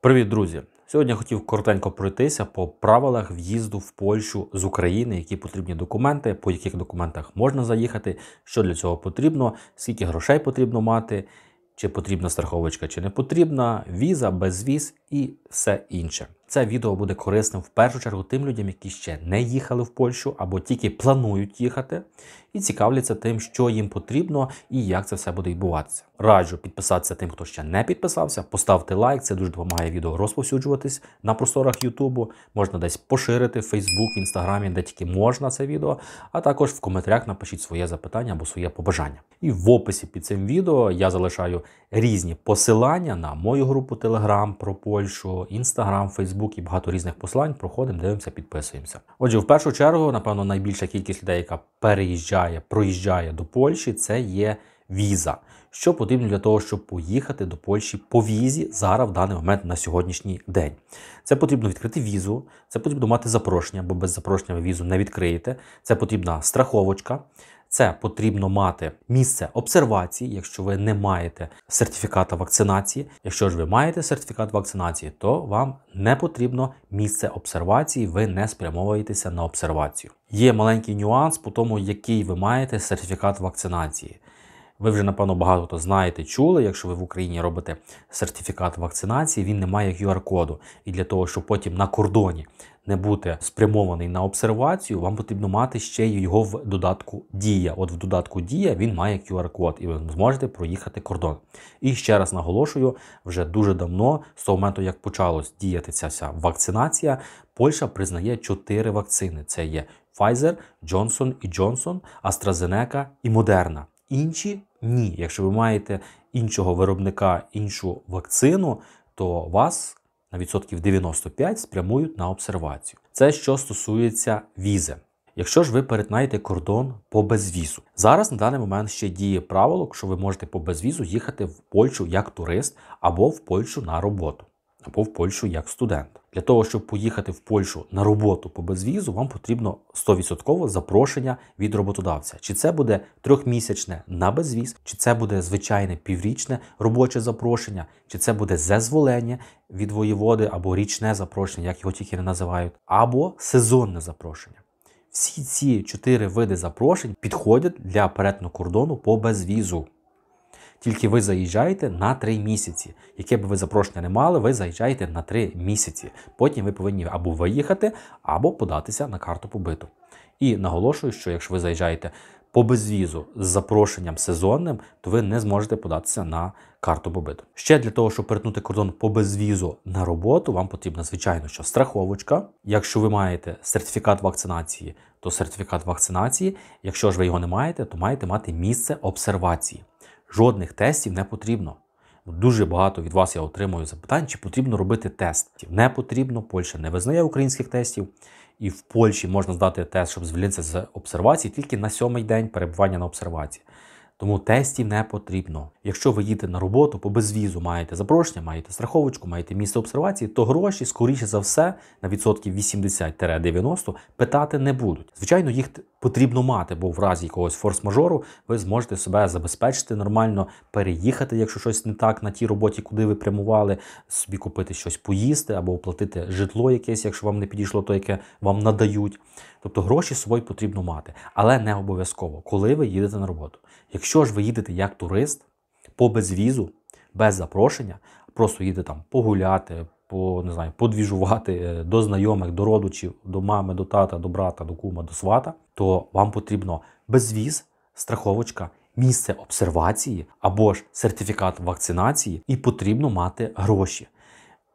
Привіт, друзі! Сьогодні я хотів коротенько пройтися по правилах в'їзду в Польщу з України, які потрібні документи, по яких документах можна заїхати, що для цього потрібно, скільки грошей потрібно мати, чи потрібна страховочка, чи не потрібна, віза, безвіз і все інше. Це відео буде корисним в першу чергу тим людям, які ще не їхали в Польщу або тільки планують їхати, і цікавляться тим, що їм потрібно і як це все буде відбуватися. Раджу підписатися тим, хто ще не підписався, поставити лайк, це дуже допомагає відео розповсюджуватись на просторах Ютубу. Можна десь поширити в Фейсбук, в інстаграмі, де тільки можна це відео. А також в коментарях напишіть своє запитання або своє побажання. І в описі під цим відео я залишаю різні посилання на мою групу Телеграм про Польщу, Інстаграм, Фейсбук. Фейсбук і багато різних послань. Проходимо, дивимося, підписуємося. Отже, в першу чергу, напевно, найбільша кількість людей, яка переїжджає, проїжджає до Польщі, це є віза. Що потрібно для того, щоб поїхати до Польщі по візі зараз в даний момент на сьогоднішній день. Це потрібно відкрити візу, це потрібно мати запрошення, бо без запрошення ви візу не відкриєте. Це потрібна страховочка. Це потрібно мати місце обсервації, якщо ви не маєте сертифіката вакцинації. Якщо ж ви маєте сертифікат вакцинації, то вам не потрібно місце обсервації, ви не спрямовуєтеся на обсервацію. Є маленький нюанс по тому, який ви маєте сертифікат вакцинації. Ви вже, напевно, багато хто знаєте, чули, якщо ви в Україні робите сертифікат вакцинації, він не має QR-коду. І для того, щоб потім на кордоні не бути спрямований на обсервацію, вам потрібно мати ще його в додатку Дія. От в додатку Дія він має QR-код, і ви зможете проїхати кордон. І ще раз наголошую: вже дуже давно, з того моменту, як почалось діяти ця вся вакцинація, Польща признає чотири вакцини: це є Pfizer, Johnson і Johnson, AstraZeneca і Moderna. Інші ні, якщо ви маєте іншого виробника іншу вакцину, то вас на відсотків 95 спрямують на обсервацію. Це що стосується візи. Якщо ж ви перетнаєте кордон по безвізу, зараз на даний момент ще діє правило, що ви можете по безвізу їхати в Польщу як турист або в Польщу на роботу або в Польщу як студент. Для того, щоб поїхати в Польщу на роботу по безвізу, вам потрібно 100% запрошення від роботодавця. Чи це буде трьохмісячне на безвіз, чи це буде звичайне піврічне робоче запрошення, чи це буде зезволення від воєводи або річне запрошення, як його тільки не називають, або сезонне запрошення. Всі ці чотири види запрошень підходять для перетину кордону по безвізу. Тільки ви заїжджаєте на 3 місяці. Яке б ви запрошення не мали, ви заїжджаєте на 3 місяці. Потім ви повинні або виїхати, або податися на карту побиту. І наголошую, що якщо ви заїжджаєте по безвізу з запрошенням сезонним, то ви не зможете податися на карту побиту. Ще для того, щоб перетнути кордон по безвізу на роботу, вам потрібна, звичайно, що страховочка. Якщо ви маєте сертифікат вакцинації, то сертифікат вакцинації. Якщо ж ви його не маєте, то маєте мати місце обсервації жодних тестів не потрібно. Дуже багато від вас я отримую запитань, чи потрібно робити тест. Не потрібно, Польща не визнає українських тестів, і в Польщі можна здати тест, щоб звільнитися з обсервації тільки на сьомий день перебування на обсервації тому тестів не потрібно. Якщо ви їдете на роботу по безвізу, маєте запрошення, маєте страховочку, маєте місце обсервації, то гроші, скоріше за все, на відсотків 80-90 питати не будуть. Звичайно, їх потрібно мати, бо в разі якогось форс-мажору ви зможете себе забезпечити нормально, переїхати, якщо щось не так на тій роботі, куди ви прямували, собі купити щось поїсти або оплатити житло якесь, якщо вам не підійшло, то яке вам надають. Тобто гроші свої потрібно мати, але не обов'язково, коли ви їдете на роботу. Якщо ж ви їдете як турист по безвізу, без запрошення, просто їдете там погуляти, по не знаю, подвіжувати е, до знайомих, до родичів, до мами, до тата, до брата, до кума, до свата, то вам потрібно безвіз, страховочка. Місце обсервації або ж сертифікат вакцинації, і потрібно мати гроші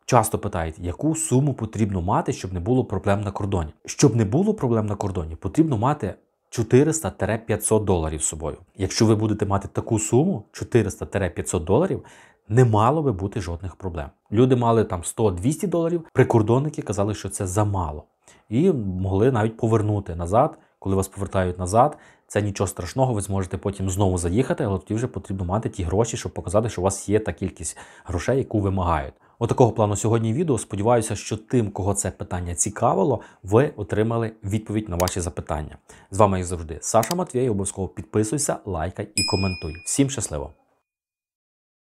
часто питають, яку суму потрібно мати, щоб не було проблем на кордоні. Щоб не було проблем на кордоні, потрібно мати. 400-500 доларів з собою. Якщо ви будете мати таку суму, 400-500 доларів, не мало би бути жодних проблем. Люди мали там 100-200 доларів, прикордонники казали, що це замало, і могли навіть повернути назад коли вас повертають назад, це нічого страшного, ви зможете потім знову заїхати, але тоді вже потрібно мати ті гроші, щоб показати, що у вас є та кількість грошей, яку вимагають. Отакого плану сьогодні відео. Сподіваюся, що тим, кого це питання цікавило, ви отримали відповідь на ваші запитання. З вами, як завжди, Саша Матвєй. Обов'язково підписуйся, лайкай і коментуй. Всім щасливо!